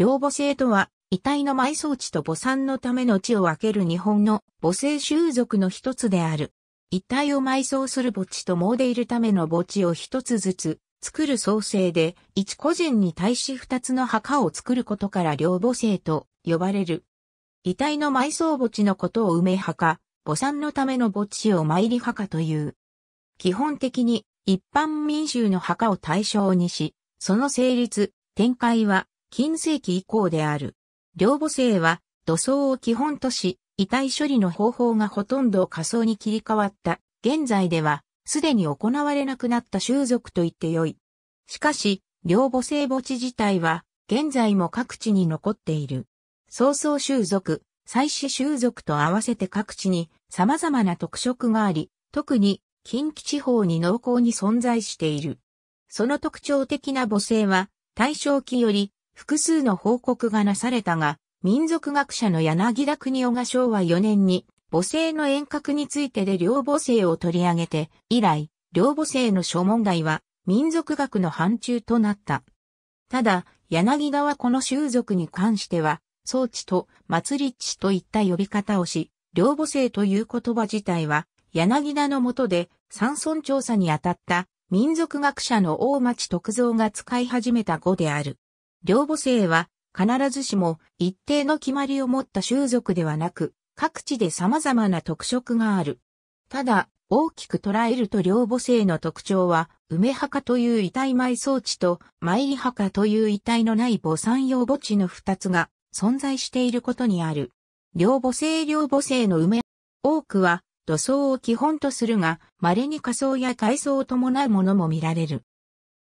両母性とは、遺体の埋葬地と母産のための地を分ける日本の母性習俗の一つである。遺体を埋葬する墓地と詣でいるための墓地を一つずつ作る創生で、一個人に対し二つの墓を作ることから両母性と呼ばれる。遺体の埋葬墓地のことを埋め墓、母産のための墓地を参り墓という。基本的に一般民衆の墓を対象にし、その成立、展開は近世紀以降である。両母性は土葬を基本とし、遺体処理の方法がほとんど仮葬に切り替わった。現在では、すでに行われなくなった習俗と言ってよい。しかし、両母性墓地自体は、現在も各地に残っている。曹操習俗、祭祀習俗と合わせて各地に様々な特色があり、特に近畿地方に濃厚に存在している。その特徴的な母性は、大正期より複数の報告がなされたが、民族学者の柳田国夫が昭和4年に母性の遠隔についてで両母性を取り上げて、以来、両母性の諸問題は民族学の範疇となった。ただ、柳田はこの習俗に関しては、装置と祭り地といった呼び方をし、両母性という言葉自体は、柳田の下で山村調査に当たった民族学者の大町徳造が使い始めた語である。両母性は必ずしも一定の決まりを持った種族ではなく、各地で様々な特色がある。ただ、大きく捉えると両母性の特徴は、梅墓という遺体埋葬地と、参り墓という遺体のない母産用墓地の二つが存在していることにある。両母性両母性の梅、多くは土葬を基本とするが、稀に仮葬や改葬を伴うものも見られる。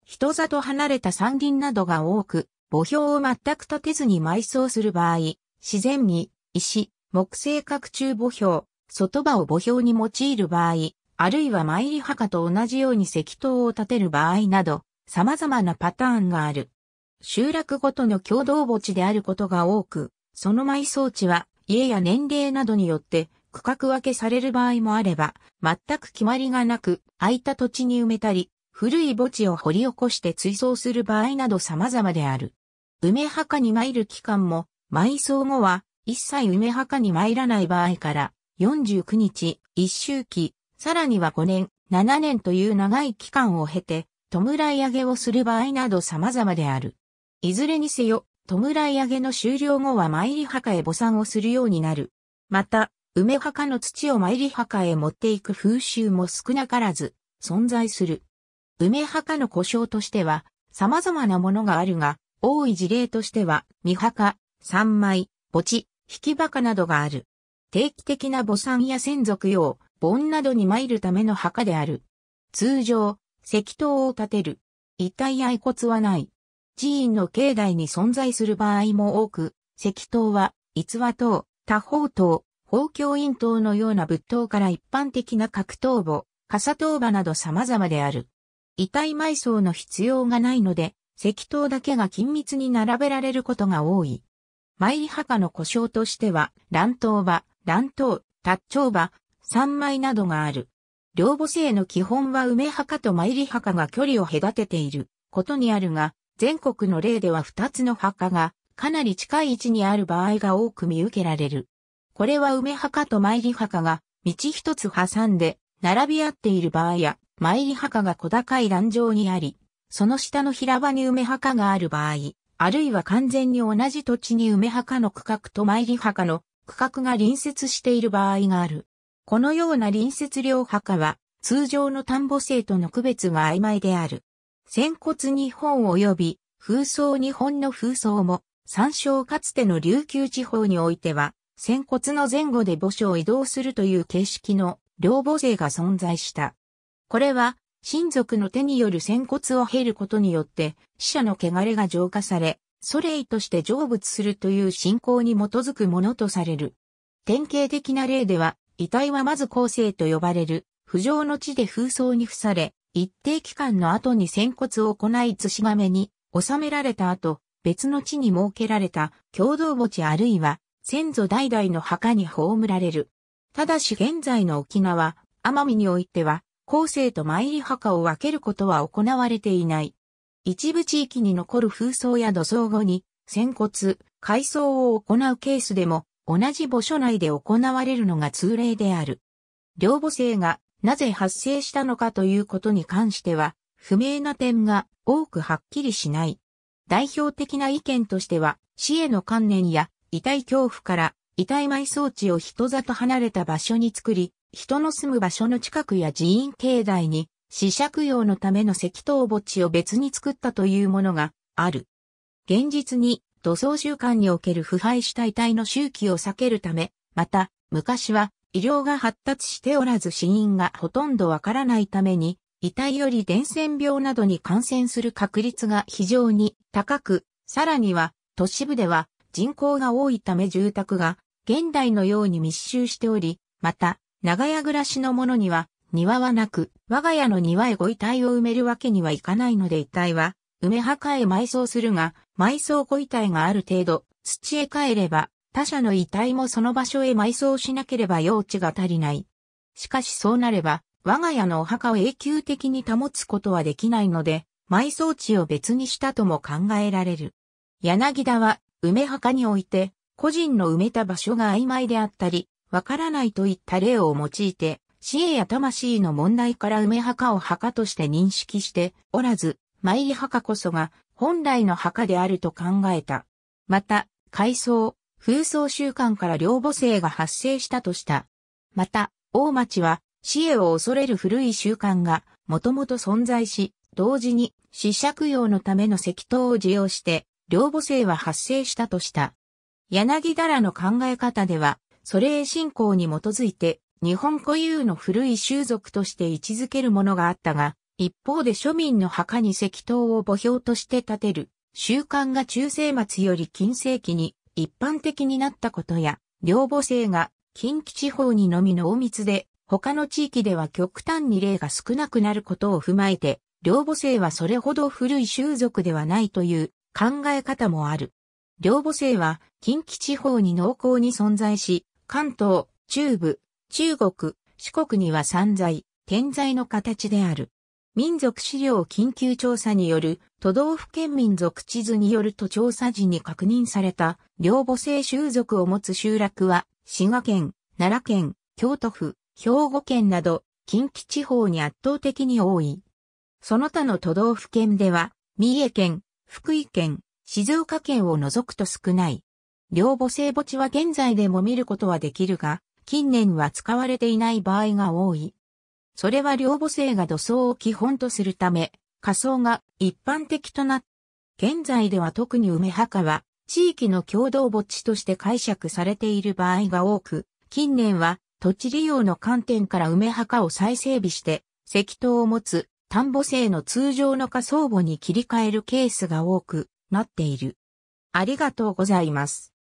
人里離れた山林などが多く、墓標を全く立てずに埋葬する場合、自然に石、木製角柱墓標、外場を墓標に用いる場合、あるいは参り墓と同じように石塔を建てる場合など、様々なパターンがある。集落ごとの共同墓地であることが多く、その埋葬地は家や年齢などによって区画分けされる場合もあれば、全く決まりがなく空いた土地に埋めたり、古い墓地を掘り起こして追葬する場合など様々である。梅墓に参る期間も、埋葬後は、一切梅墓に参らない場合から、49日、一周期、さらには5年、7年という長い期間を経て、弔い上げをする場合など様々である。いずれにせよ、弔い上げの終了後は参り墓へ墓参をするようになる。また、梅墓の土を参り墓へ持っていく風習も少なからず存在する。梅墓の故障としては様々なものがあるが、多い事例としては、未墓、三枚、墓地、引き墓などがある。定期的な墓参や先祖供養、盆などに参るための墓である。通常、石塔を建てる。遺体や遺骨はない。寺院の境内に存在する場合も多く、石塔は、逸話塔、多宝塔、宝教院塔のような仏塔から一般的な格闘墓、傘塔墓など様々である。遺体埋葬の必要がないので、石灯だけが緊密に並べられることが多い。参り墓の故障としては、乱闘場、乱闘、達長場、三枚などがある。両母性の基本は梅墓と参り墓が距離を隔てていることにあるが、全国の例では二つの墓がかなり近い位置にある場合が多く見受けられる。これは梅墓と参り墓が道一つ挟んで並び合っている場合や、参り墓が小高い壇上にあり、その下の平場に梅墓がある場合、あるいは完全に同じ土地に梅墓の区画と参り墓の区画が隣接している場合がある。このような隣接両墓は、通常の田んぼ生との区別が曖昧である。仙骨日本及び風葬日本の風葬も、参照かつての琉球地方においては、仙骨の前後で墓所を移動するという形式の両母性が存在した。これは親族の手による仙骨を経ることによって、死者の汚れが浄化され、祖霊として成仏するという信仰に基づくものとされる。典型的な例では、遺体はまず後世と呼ばれる、不浄の地で風葬に付され、一定期間の後に仙骨を行い慎がめに収められた後、別の地に設けられた共同墓地あるいは先祖代々の墓に葬られる。ただし現在の沖縄、奄美においては、後世と参り墓を分けることは行われていない。一部地域に残る風葬や土葬後に、仙骨、改装を行うケースでも、同じ墓所内で行われるのが通例である。両母性がなぜ発生したのかということに関しては、不明な点が多くはっきりしない。代表的な意見としては、死への観念や遺体恐怖から遺体埋葬地を人里離れた場所に作り、人の住む場所の近くや寺院境内に、死者供養のための石灯墓地を別に作ったというものがある。現実に土葬習慣における腐敗した遺体の周期を避けるため、また、昔は医療が発達しておらず死因がほとんどわからないために、遺体より伝染病などに感染する確率が非常に高く、さらには都市部では人口が多いため住宅が現代のように密集しており、また長屋暮らしの者には、庭はなく、我が家の庭へご遺体を埋めるわけにはいかないので遺体は、梅墓へ埋葬するが、埋葬ご遺体がある程度、土へ帰れば、他者の遺体もその場所へ埋葬しなければ用地が足りない。しかしそうなれば、我が家のお墓を永久的に保つことはできないので、埋葬地を別にしたとも考えられる。柳田は、梅墓において、個人の埋めた場所が曖昧であったり、わからないといった例を用いて、死へや魂の問題から梅墓を墓として認識しておらず、参り墓こそが本来の墓であると考えた。また、海藻、風葬習慣から両母性が発生したとした。また、大町は死へを恐れる古い習慣がもともと存在し、同時に死供用のための石灯を使用して、両母性は発生したとした。柳田らの考え方では、祖霊信仰に基づいて、日本固有の古い習俗として位置づけるものがあったが、一方で庶民の墓に石灯を墓標として建てる、習慣が中世末より近世紀に一般的になったことや、両母性が近畿地方にのみ濃密で、他の地域では極端に例が少なくなることを踏まえて、両母性はそれほど古い習俗ではないという考え方もある。両母性は近畿地方に濃厚に存在し、関東、中部、中国、四国には散在、点在の形である。民族資料緊急調査による都道府県民族地図によると調査時に確認された両母性習族を持つ集落は滋賀県、奈良県、京都府、兵庫県など近畿地方に圧倒的に多い。その他の都道府県では三重県、福井県、静岡県を除くと少ない。両母性墓地は現在でも見ることはできるが、近年は使われていない場合が多い。それは両母性が土葬を基本とするため、仮葬が一般的となった。現在では特に梅墓は地域の共同墓地として解釈されている場合が多く、近年は土地利用の観点から梅墓を再整備して石塔を持つ田んぼ性の通常の仮葬墓に切り替えるケースが多くなっている。ありがとうございます。